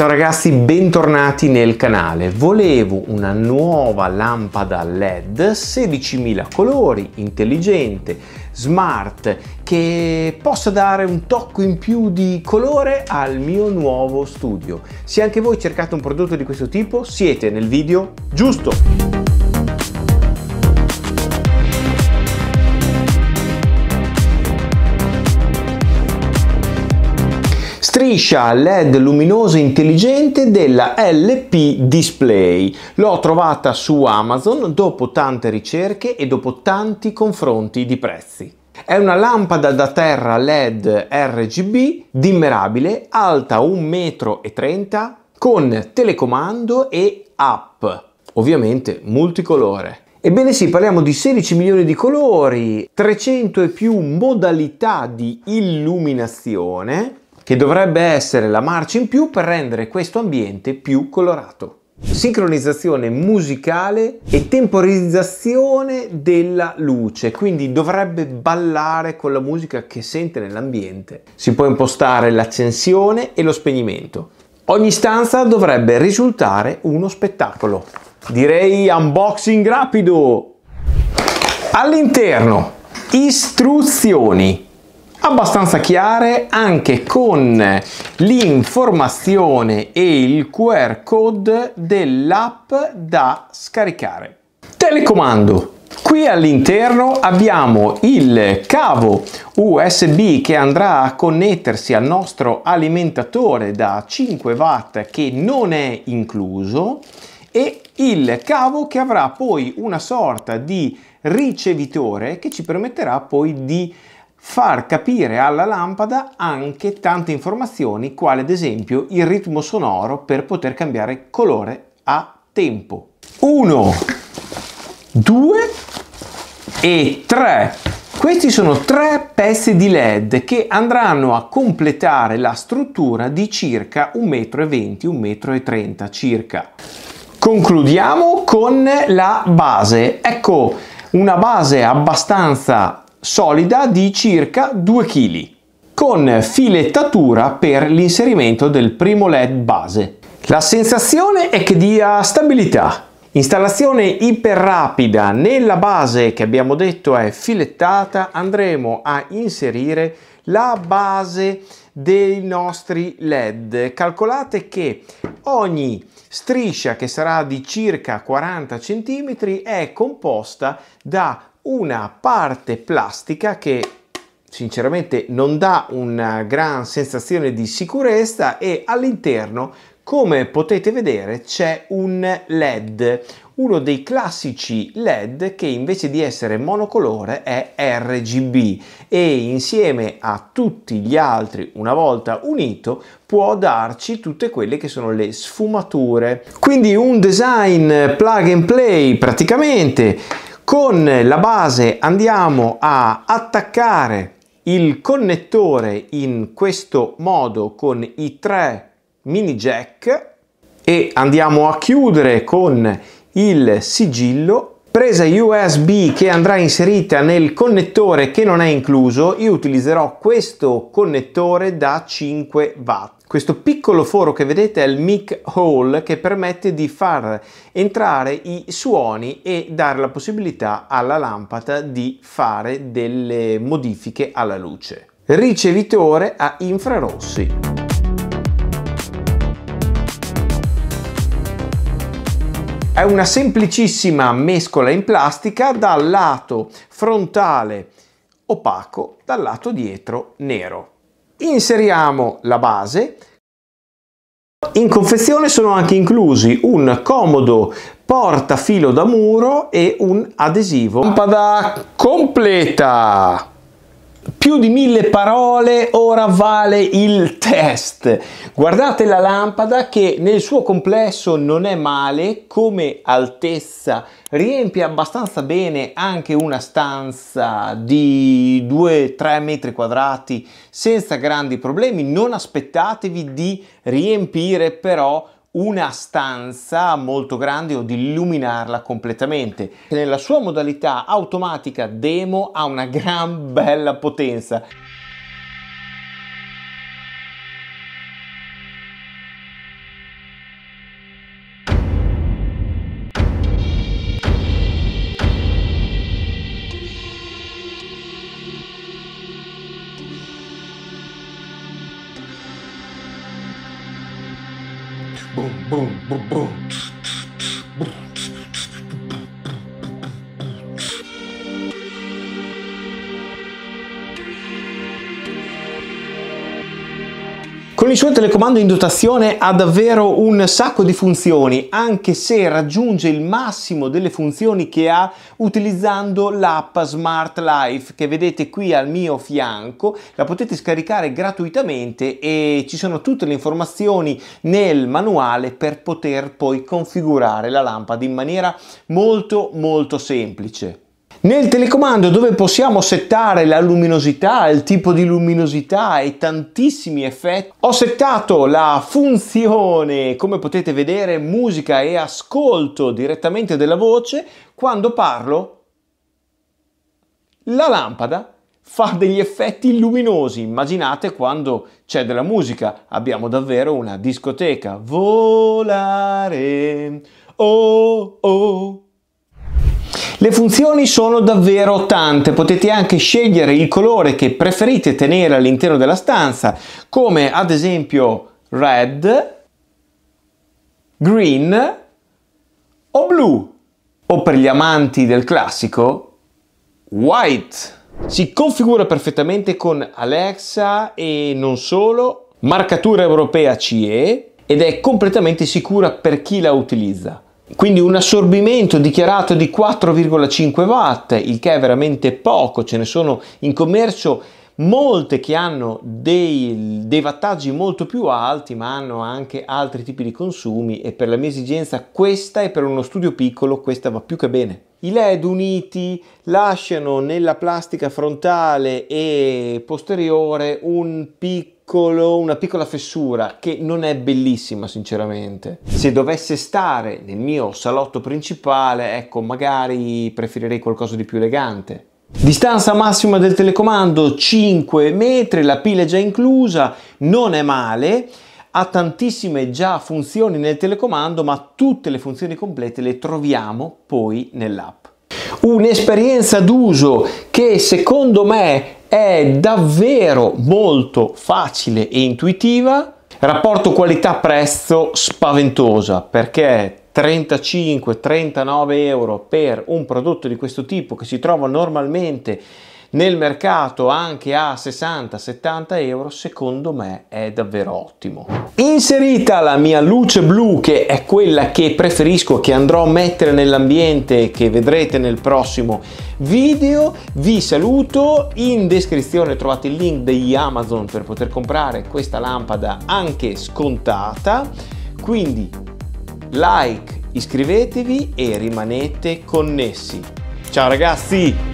Ciao ragazzi, bentornati nel canale. Volevo una nuova lampada LED 16.000 colori, intelligente, smart, che possa dare un tocco in più di colore al mio nuovo studio. Se anche voi cercate un prodotto di questo tipo, siete nel video giusto! striscia LED luminosa intelligente della LP Display. L'ho trovata su Amazon dopo tante ricerche e dopo tanti confronti di prezzi. È una lampada da terra LED RGB dimmerabile, alta 1,30 m, con telecomando e app, ovviamente multicolore. Ebbene sì, parliamo di 16 milioni di colori, 300 e più modalità di illuminazione che dovrebbe essere la marcia in più per rendere questo ambiente più colorato. Sincronizzazione musicale e temporizzazione della luce, quindi dovrebbe ballare con la musica che sente nell'ambiente. Si può impostare l'accensione e lo spegnimento. Ogni stanza dovrebbe risultare uno spettacolo. Direi unboxing rapido! All'interno, istruzioni abbastanza chiare anche con l'informazione e il QR code dell'app da scaricare. Telecomando. Qui all'interno abbiamo il cavo USB che andrà a connettersi al nostro alimentatore da 5 watt che non è incluso e il cavo che avrà poi una sorta di ricevitore che ci permetterà poi di far capire alla lampada anche tante informazioni quali ad esempio il ritmo sonoro per poter cambiare colore a tempo. 1, 2 e 3. Questi sono tre pezzi di LED che andranno a completare la struttura di circa 1,20 m, 1,30 m circa. Concludiamo con la base. Ecco, una base abbastanza solida di circa 2 kg, con filettatura per l'inserimento del primo LED base. La sensazione è che dia stabilità. Installazione iperrapida nella base che abbiamo detto è filettata, andremo a inserire la base dei nostri LED. Calcolate che ogni striscia che sarà di circa 40 cm è composta da una parte plastica che sinceramente non dà una gran sensazione di sicurezza e all'interno come potete vedere c'è un led uno dei classici led che invece di essere monocolore è RGB e insieme a tutti gli altri una volta unito può darci tutte quelle che sono le sfumature quindi un design plug and play praticamente con la base andiamo a attaccare il connettore in questo modo con i tre mini jack e andiamo a chiudere con il sigillo presa USB che andrà inserita nel connettore che non è incluso io utilizzerò questo connettore da 5 watt questo piccolo foro che vedete è il mic hole che permette di far entrare i suoni e dare la possibilità alla lampada di fare delle modifiche alla luce. Ricevitore a infrarossi. È una semplicissima mescola in plastica dal lato frontale opaco, dal lato dietro nero inseriamo la base. In confezione sono anche inclusi un comodo portafilo da muro e un adesivo. Lampada completa! più di mille parole, ora vale il test. Guardate la lampada che nel suo complesso non è male, come altezza riempie abbastanza bene anche una stanza di 2-3 metri quadrati senza grandi problemi. Non aspettatevi di riempire però una stanza molto grande o di illuminarla completamente. Nella sua modalità automatica demo ha una gran bella potenza. boom, boom. Con il suo telecomando in dotazione ha davvero un sacco di funzioni, anche se raggiunge il massimo delle funzioni che ha utilizzando l'app Smart Life che vedete qui al mio fianco. La potete scaricare gratuitamente e ci sono tutte le informazioni nel manuale per poter poi configurare la lampada in maniera molto molto semplice. Nel telecomando dove possiamo settare la luminosità, il tipo di luminosità e tantissimi effetti, ho settato la funzione, come potete vedere, musica e ascolto direttamente della voce. Quando parlo, la lampada fa degli effetti luminosi. Immaginate quando c'è della musica, abbiamo davvero una discoteca. Volare, oh oh. Le funzioni sono davvero tante, potete anche scegliere il colore che preferite tenere all'interno della stanza, come ad esempio red, green o blu, o per gli amanti del classico, white. Si configura perfettamente con Alexa e non solo, marcatura europea CE ed è completamente sicura per chi la utilizza quindi un assorbimento dichiarato di 4,5 watt, il che è veramente poco, ce ne sono in commercio molte che hanno dei, dei, wattaggi molto più alti ma hanno anche altri tipi di consumi e per la mia esigenza questa e per uno studio piccolo questa va più che bene. I LED uniti lasciano nella plastica frontale e posteriore un piccolo piccolo, una piccola fessura che non è bellissima sinceramente. Se dovesse stare nel mio salotto principale, ecco, magari preferirei qualcosa di più elegante. Distanza massima del telecomando 5 metri, la pila è già inclusa, non è male ha tantissime già funzioni nel telecomando, ma tutte le funzioni complete le troviamo poi nell'app. Un'esperienza d'uso che secondo me è davvero molto facile e intuitiva. Rapporto qualità-prezzo spaventosa perché 35-39 euro per un prodotto di questo tipo che si trova normalmente nel mercato anche a 60-70 euro secondo me è davvero ottimo. Inserita la mia luce blu che è quella che preferisco che andrò a mettere nell'ambiente che vedrete nel prossimo video, vi saluto, in descrizione trovate il link di Amazon per poter comprare questa lampada anche scontata, quindi like, iscrivetevi e rimanete connessi. Ciao ragazzi!